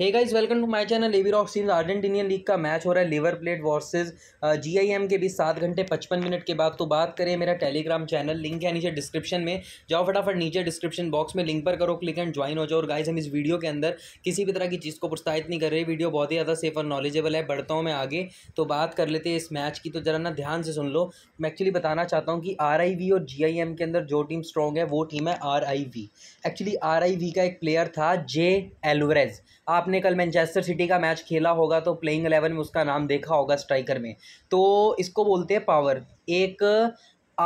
hey guys welcome to my channel लेवी रॉक सीन अर्जेंटीनियन लीग का मैच हो रहा है लिवर प्लेट वर्सेस जीआईएम के बीच सात घंटे पचपन मिनट के बाद तो बात करें मेरा टेलीग्राम चैनल लिंक है नीचे डिस्क्रिप्शन में जाओ फटाफट नीचे डिस्क्रिप्शन बॉक्स में लिंक पर करो क्लिक एंड ज्वाइन हो जाओ और गाइज हम इस वीडियो के अंदर किसी भी तरह की चीज़ को प्रोत्साहित नहीं कर रहे वीडियो बहुत ही ज़्यादा सेफ और नॉलेजेबल है बढ़ता हूँ मैं आगे तो बात कर लेते हैं इस मैच की तो जरा ना ध्यान से सुन लो मैं एक्चुअली बताना चाहता हूँ कि आर और जी के अंदर जो टीम स्ट्रॉग है वो टीम है आर एक्चुअली आर का एक प्लेयर था जे एलवरेज आप आपने कल मैनचेस्टर सिटी का मैच खेला होगा तो प्लेइंग एलेवन में उसका नाम देखा होगा स्ट्राइकर में तो इसको बोलते हैं पावर एक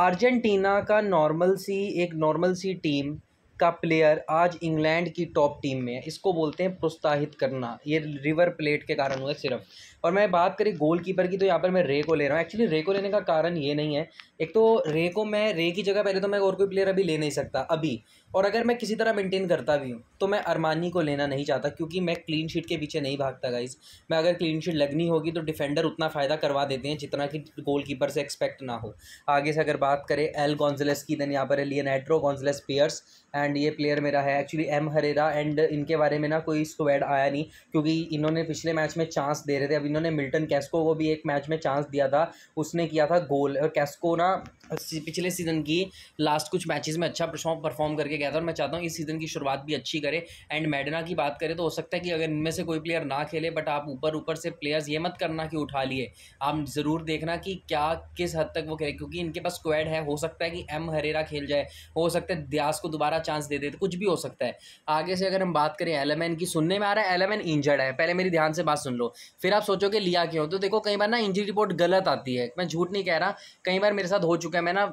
अर्जेंटीना का नॉर्मल सी एक नॉर्मल सी टीम का प्लेयर आज इंग्लैंड की टॉप टीम में है इसको बोलते हैं प्रोत्साहित करना ये रिवर प्लेट के कारण हुआ सिर्फ और मैं बात करी गोलकीपर की तो यहाँ पर मैं रे को ले रहा हूँ एक्चुअली रे को लेने का कारण ये नहीं है एक तो रे को मैं रे की जगह पहले तो मैं और कोई प्लेयर अभी ले नहीं सकता अभी और अगर मैं किसी तरह मेंटेन करता भी हूँ तो मैं अरमानी को लेना नहीं चाहता क्योंकि मैं क्लीन शीट के पीछे नहीं भागता गाइज मैं अगर क्लीन शीट लगनी होगी तो डिफेंडर उतना फ़ायदा करवा देते हैं जितना कि गोलकीपर से एक्सपेक्ट ना हो आगे से अगर बात करें एल गॉन्जलेस की देन यहाँ पर है लियनेट्रो गॉन्जलेस प्लेयर्स एंड ये प्लेयर मेरा है एक्चुअली एम हरेरा एंड इनके बारे में ना कोई स्क्वेड आया नहीं क्योंकि इन्होंने पिछले मैच में चांस दे रहे थे अब इन्होंने मिल्टन कैस्को को भी एक मैच में चांस दिया था उसने किया था गोल और कैस्को ना पिछले सीज़न की लास्ट कुछ मैचेस में अच्छा परफॉर्म करके गया था और मैं चाहता हूँ इस सीज़न की शुरुआत भी अच्छी करे एंड मेडना की बात करें तो हो सकता है कि अगर इनमें से कोई प्लेयर ना खेले बट आप ऊपर ऊपर से प्लेयर्स ये मत करना कि उठा लिए आप ज़रूर देखना कि क्या किस हद तक वो खेले क्योंकि इनके पास स्क्वाड है हो सकता है कि एम हरेरा खेल जाए हो सकता है द्यास को दोबारा चांस दे दे तो कुछ भी हो सकता है आगे से अगर हम बात करें एलेवन की सुनने में आ रहा है एलेवन इंजर्ड है पहले मेरी ध्यान से बात सुन लो फिर आप सोचो कि लिया क्यों तो देखो कई बार ना इंजरी रिपोर्ट गलत आती है मैं झूठ नहीं कह रहा कई बार मेरे साथ हो चुका है मैं ना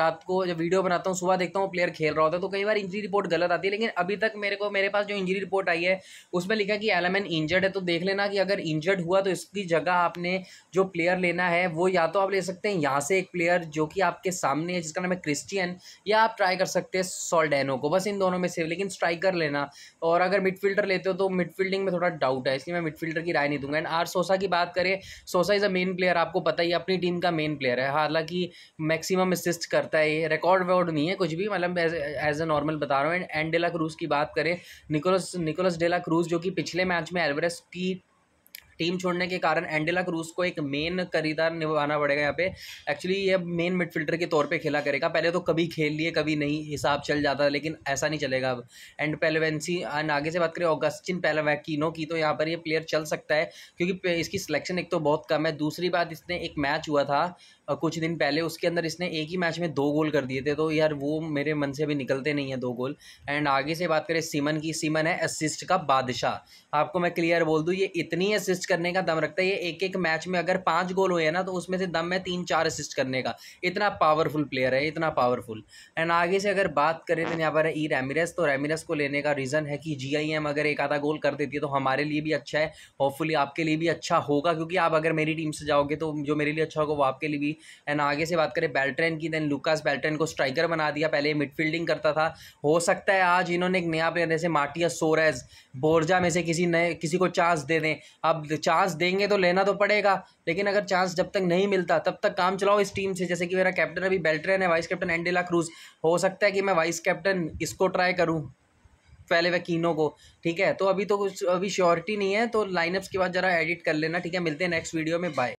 रात को जब वीडियो बनाता हूँ सुबह देखता हूँ प्लेयर खेल रहा होता है तो कई बार बार इंजरी रिपोर्ट गलत आती है लेकिन अभी तक मेरे को मेरे पास जो इंजरी रिपोर्ट आई है उसमें लिखा कि एलेमेन इंजर्ड है तो देख लेना कि अगर इंजर्ड हुआ तो इसकी जगह आपने जो प्लेयर लेना है वो या तो आप ले सकते हैं यहाँ से एक प्लेयर जो कि आपके सामने है जिसका नाम है क्रिस्टियन या आप ट्राई कर सकते हैं सोल्डेनो को बस इन दोनों में से लेकिन स्ट्राइकर लेना और अगर मिडफील्डर लेते हो तो मिडफील्डिंग में थोड़ा डाउट है इसलिए मैं मिडफील्डर की राय नहीं दूंगा एंड आर सोसा की बात करें Sosa is a main player आपको पता ही अपनी टीम का मेन प्लेयर है हालांकि मैक्सिमम असिस्ट करता है रिकॉर्ड वर्ड नहीं है कुछ भी मतलब एज एन नॉर्मल बता रहा हूँ एंड डेला क्रूज की बात करें निकोलस निकोलस डेला क्रूज जो कि पिछले मैच में एलवरेस्ट की टीम छोड़ने के कारण एंडेला क्रूज को एक मेन खरीदार निभाना पड़ेगा यहाँ पे एक्चुअली ये मेन मिडफील्डर के तौर पे खेला करेगा पहले तो कभी खेल लिए कभी नहीं हिसाब चल जाता लेकिन ऐसा नहीं चलेगा अब एंड पेलेवेंसी एंड आगे से बात करें ऑगस्टिन पेलेवैकिनो की तो यहाँ पर ये प्लेयर चल सकता है क्योंकि इसकी सिलेक्शन एक तो बहुत कम है दूसरी बात इसने एक मैच हुआ था कुछ दिन पहले उसके अंदर इसने एक ही मैच में दो गोल कर दिए थे तो यार वो मेरे मन से अभी निकलते नहीं है दो गोल एंड आगे से बात करें सीमन की सीमन है असिस्ट का बादशाह आपको मैं क्लियर बोल दूँ ये इतनी असिस्ट करने का दम रखता है ये एक एक मैच में अगर पांच गोल हुए ना तो उसमें से दम है तीन चार असिस्ट करने का इतना पावरफुल प्लेयर है इतना पावरफुल एंड आगे से अगर बात करें तो यहाँ पर ई रेमिरस तो रेमिरस को लेने का रीज़न है कि जी अगर एक आधा गोल कर देती है तो हमारे लिए भी अच्छा है होपफुली आपके लिए भी अच्छा होगा क्योंकि आप अगर मेरी टीम से जाओगे तो जो मेरे लिए अच्छा होगा वो आपके लिए भी एंड आगे से बात करें बैल्ट्रेन की देन लुकास बैल्ट्रेन को स्ट्राइकर बना दिया पहले मिडफील्डिंग करता था हो सकता है आज इन्होंने एक नया प्लेयर जैसे माटिया सोरेज बोर्जा में से किसी नए किसी को चांस दे दें अब चांस देंगे तो लेना तो पड़ेगा लेकिन अगर चांस जब तक नहीं मिलता तब तक काम चलाओ इस टीम से जैसे कि मेरा कैप्टन अभी बेल्ट्रेन है वाइस कैप्टन एंडेला क्रूज हो सकता है कि मैं वाइस कैप्टन इसको ट्राई करूँ पहले वकीनों को ठीक है तो अभी तो कुछ अभी श्योरिटी नहीं है तो लाइनअप्स के बाद ज़रा एडिट कर लेना ठीक है मिलते हैं नेक्स्ट वीडियो में बाय